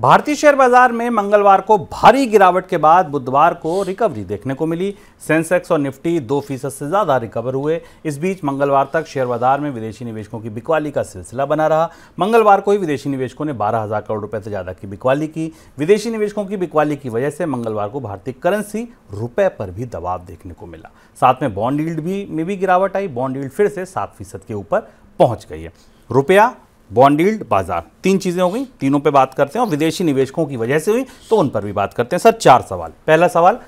भारतीय शेयर बाजार में मंगलवार को भारी गिरावट के बाद बुधवार को रिकवरी देखने को मिली सेंसेक्स और निफ्टी दो फीसद से ज़्यादा रिकवर हुए इस बीच मंगलवार तक शेयर बाजार में विदेशी निवेशकों की बिकवाली का सिलसिला बना रहा मंगलवार को ही विदेशी निवेशकों ने बारह हज़ार करोड़ रुपये से ज़्यादा की बिकवाली की विदेशी निवेशकों की बिकवाली की वजह से मंगलवार को भारतीय करेंसी रुपये पर भी दबाव देखने को मिला साथ में बॉन्ड भी में भी गिरावट आई बॉन्ड फिर से सात फीसद के ऊपर पहुँच गई है रुपया बॉन्डील्ड बाजार तीन चीज़ें हो गई तीनों पे बात करते हैं और विदेशी निवेशकों की वजह से हुई तो उन पर भी बात करते हैं सर चार सवाल पहला सवाल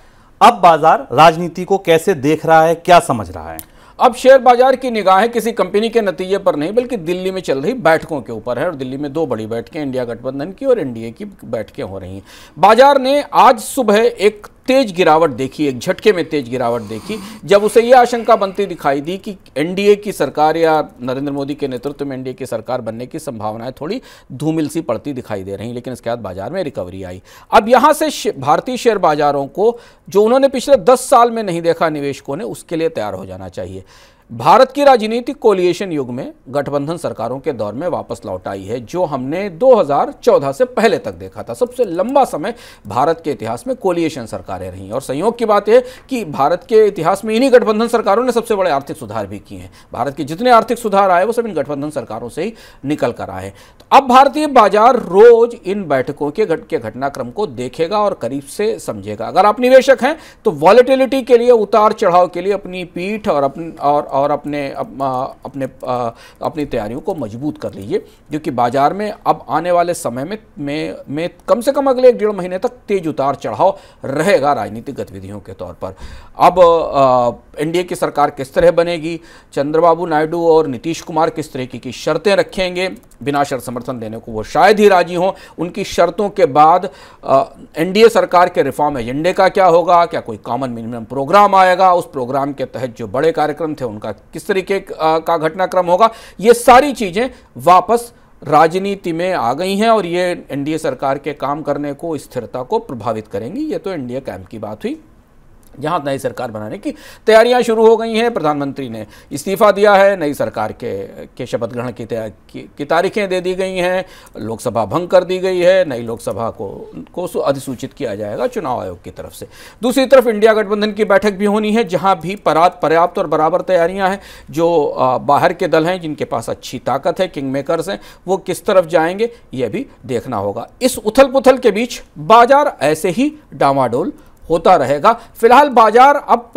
अब बाजार राजनीति को कैसे देख रहा है क्या समझ रहा है अब शेयर बाजार की निगाहें किसी कंपनी के नतीजे पर नहीं बल्कि दिल्ली में चल रही बैठकों के ऊपर है और दिल्ली में दो बड़ी बैठकें इंडिया गठबंधन की और एनडीए की बैठकें हो रही हैं बाजार ने आज सुबह एक तेज गिरावट देखी एक झटके में तेज गिरावट देखी जब उसे यह आशंका बनती दिखाई दी कि एनडीए की सरकार या नरेंद्र मोदी के नेतृत्व में एनडीए की सरकार बनने की संभावनाएं थोड़ी धूमिल सी पड़ती दिखाई दे रही लेकिन इसके बाद बाजार में रिकवरी आई अब यहां से भारतीय शेयर बाजारों को जो उन्होंने पिछले दस साल में नहीं देखा निवेशकों ने उसके लिए तैयार हो जाना चाहिए भारत की राजनीति कोलिएशन युग में गठबंधन सरकारों के दौर में वापस लौट आई है जो हमने 2014 से पहले तक देखा था सबसे लंबा समय भारत के इतिहास में कोलिएशन सरकारें रहीं और संयोग की बात है कि भारत के इतिहास में इन्हीं गठबंधन सरकारों ने सबसे बड़े आर्थिक सुधार भी किए हैं भारत के जितने आर्थिक सुधार आए वो सब इन गठबंधन सरकारों से ही निकल कर आए तो अब भारतीय बाजार रोज इन बैठकों के घट के घटनाक्रम को देखेगा और करीब से समझेगा अगर आप निवेशक हैं तो वॉलिटिलिटी के लिए उतार चढ़ाव के लिए अपनी पीठ और अपनी और और अपने अप, अपने अपनी तैयारियों को मजबूत कर लीजिए क्योंकि बाजार में अब आने वाले समय में में, में कम से कम अगले एक डेढ़ महीने तक तेज उतार चढ़ाव रहेगा राजनीतिक गतिविधियों के तौर पर अब एनडीए की सरकार किस तरह बनेगी चंद्रबाबू नायडू और नीतीश कुमार किस तरीके की शर्तें रखेंगे बिना शर्त समर्थन देने को वो शायद ही राजी हों उनकी शर्तों के बाद एनडीए सरकार के रिफॉर्म एजेंडे का क्या होगा क्या कोई कॉमन मिनिमम प्रोग्राम आएगा उस प्रोग्राम के तहत जो बड़े कार्यक्रम थे उनका किस तरीके का घटनाक्रम होगा ये सारी चीज़ें वापस राजनीति में आ गई हैं और ये एनडीए सरकार के काम करने को स्थिरता को प्रभावित करेंगी ये तो एनडीए कैंप की बात हुई यहाँ नई सरकार बनाने की तैयारियां शुरू हो गई हैं प्रधानमंत्री ने इस्तीफा दिया है नई सरकार के के शपथ ग्रहण की, की, की तारीखें दे दी गई हैं लोकसभा भंग कर दी गई है नई लोकसभा को को अधिसूचित किया जाएगा चुनाव आयोग की तरफ से दूसरी तरफ इंडिया गठबंधन की बैठक भी होनी है जहाँ भी पर्याप्त और बराबर तैयारियाँ हैं जो बाहर के दल हैं जिनके पास अच्छी ताकत है किंग मेकरस हैं वो किस तरफ जाएंगे ये भी देखना होगा इस उथल पुथल के बीच बाजार ऐसे ही डामाडोल होता रहेगा फिलहाल बाजार अब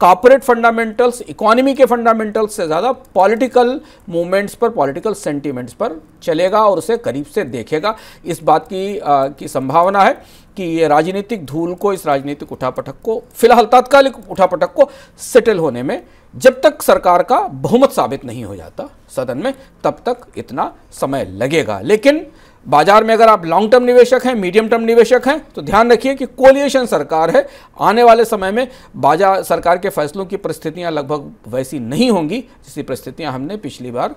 कॉपोरेट फंडामेंटल्स इकोनॉमी के फंडामेंटल्स से ज़्यादा पॉलिटिकल मूवमेंट्स पर पॉलिटिकल सेंटीमेंट्स पर चलेगा और उसे करीब से देखेगा इस बात की आ, की संभावना है कि ये राजनीतिक धूल को इस राजनीतिक उठापटक को फिलहाल तात्कालिक उठापटक को सेटल होने में जब तक सरकार का बहुमत साबित नहीं हो जाता सदन में तब तक इतना समय लगेगा लेकिन बाजार में अगर आप लॉन्ग टर्म निवेशक हैं मीडियम टर्म निवेशक हैं तो ध्यान रखिए कि कोलिएशन सरकार है आने वाले समय में बाजार सरकार के फैसलों की परिस्थितियां लगभग वैसी नहीं होंगी जिसकी परिस्थितियां हमने पिछली बार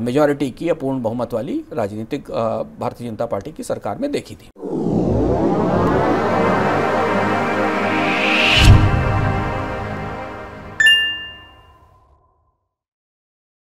मेजॉरिटी की या पूर्ण बहुमत वाली राजनीतिक भारतीय जनता पार्टी की सरकार में देखी थी